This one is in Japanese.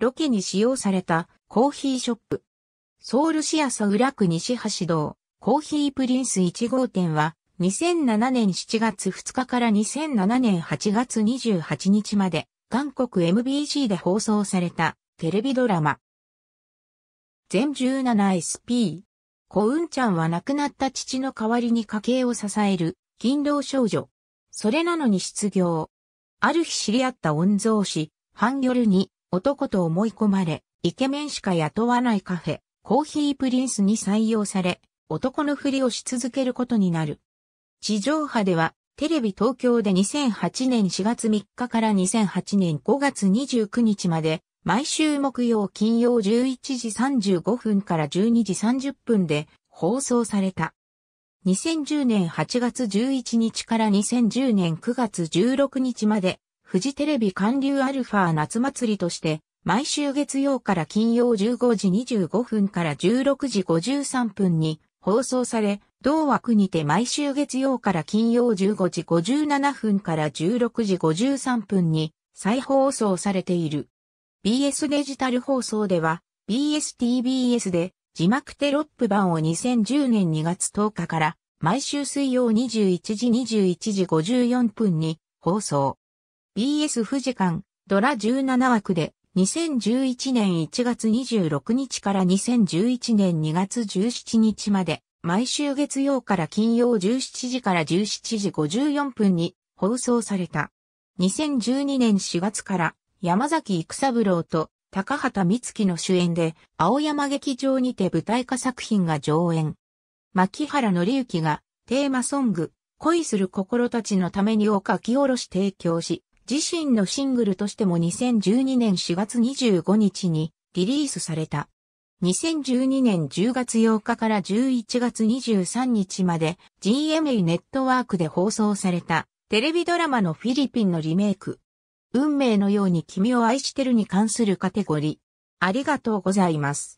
ロケに使用されたコーヒーショップ。ソウル市朝浦区西橋道、コーヒープリンス1号店は、2007年7月2日から2007年8月28日まで、韓国 MBC で放送されたテレビドラマ。全 17SP。コウンちゃんは亡くなった父の代わりに家計を支える勤労少女。それなのに失業。ある日知り合った御蔵師、ハンギョルに男と思い込まれ、イケメンしか雇わないカフェ、コーヒープリンスに採用され、男のふりをし続けることになる。地上波では、テレビ東京で2008年4月3日から2008年5月29日まで、毎週木曜金曜11時35分から12時30分で放送された。2010年8月11日から2010年9月16日までフジテレビ韓流アルファ夏祭りとして、毎週月曜から金曜15時25分から16時53分に放送され、同枠にて毎週月曜から金曜15時57分から16時53分に再放送されている。BS デジタル放送では BSTBS で字幕テロップ版を2010年2月10日から毎週水曜21時21時54分に放送。BS 富士館、ドラ17枠で、2011年1月26日から2011年2月17日まで、毎週月曜から金曜17時から17時54分に放送された。2012年4月から山崎育三郎と高畑光希の主演で青山劇場にて舞台化作品が上演。牧原紀之がテーマソング恋する心たちのためにを書き下ろし提供し、自身のシングルとしても2012年4月25日にリリースされた。2012年10月8日から11月23日まで GMA ネットワークで放送されたテレビドラマのフィリピンのリメイク。運命のように君を愛してるに関するカテゴリー。ありがとうございます。